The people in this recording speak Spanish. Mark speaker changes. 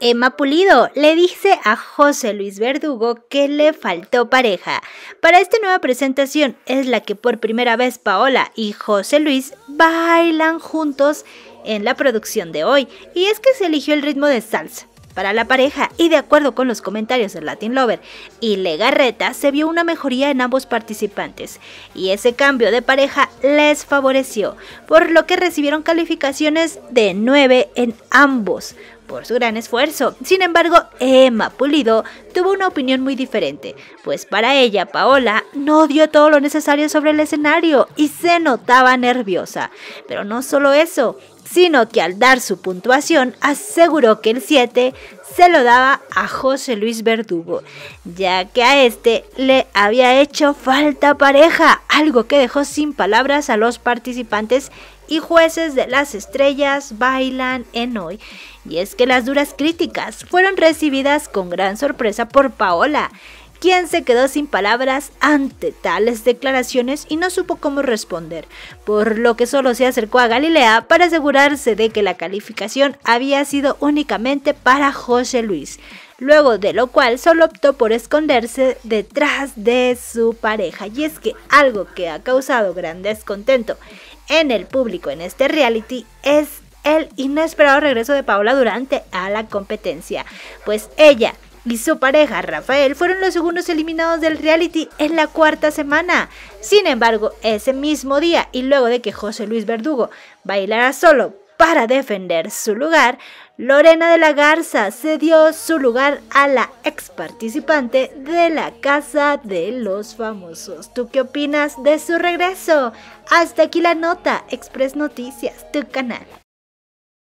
Speaker 1: Emma Pulido le dice a José Luis Verdugo que le faltó pareja. Para esta nueva presentación es la que por primera vez Paola y José Luis bailan juntos en la producción de hoy, y es que se eligió el ritmo de salsa para la pareja y de acuerdo con los comentarios del Latin Lover y Legarreta se vio una mejoría en ambos participantes y ese cambio de pareja les favoreció, por lo que recibieron calificaciones de 9 en ambos por su gran esfuerzo. Sin embargo, Emma Pulido tuvo una opinión muy diferente, pues para ella, Paola no dio todo lo necesario sobre el escenario y se notaba nerviosa. Pero no solo eso, sino que al dar su puntuación aseguró que el 7 se lo daba a José Luis Verdugo, ya que a este le había hecho falta pareja, algo que dejó sin palabras a los participantes y jueces de las estrellas bailan en hoy. Y es que las duras críticas fueron recibidas con gran sorpresa por Paola, quien se quedó sin palabras ante tales declaraciones y no supo cómo responder, por lo que solo se acercó a Galilea para asegurarse de que la calificación había sido únicamente para José Luis luego de lo cual solo optó por esconderse detrás de su pareja. Y es que algo que ha causado gran descontento en el público en este reality es el inesperado regreso de Paola Durante a la competencia, pues ella y su pareja Rafael fueron los segundos eliminados del reality en la cuarta semana. Sin embargo, ese mismo día y luego de que José Luis Verdugo bailara solo para defender su lugar, Lorena de la Garza cedió su lugar a la ex participante de la Casa de los Famosos. ¿Tú qué opinas de su regreso? Hasta aquí la nota, Express Noticias, tu canal.